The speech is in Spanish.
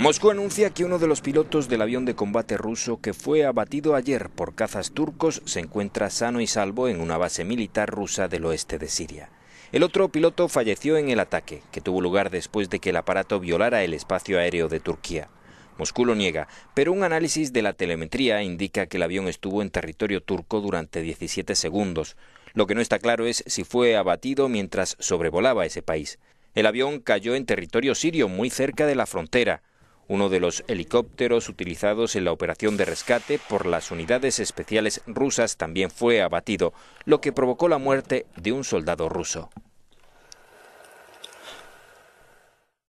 Moscú anuncia que uno de los pilotos del avión de combate ruso que fue abatido ayer por cazas turcos se encuentra sano y salvo en una base militar rusa del oeste de Siria. El otro piloto falleció en el ataque, que tuvo lugar después de que el aparato violara el espacio aéreo de Turquía. Moscú lo niega, pero un análisis de la telemetría indica que el avión estuvo en territorio turco durante 17 segundos. Lo que no está claro es si fue abatido mientras sobrevolaba ese país. El avión cayó en territorio sirio, muy cerca de la frontera uno de los helicópteros utilizados en la operación de rescate por las unidades especiales rusas también fue abatido, lo que provocó la muerte de un soldado ruso.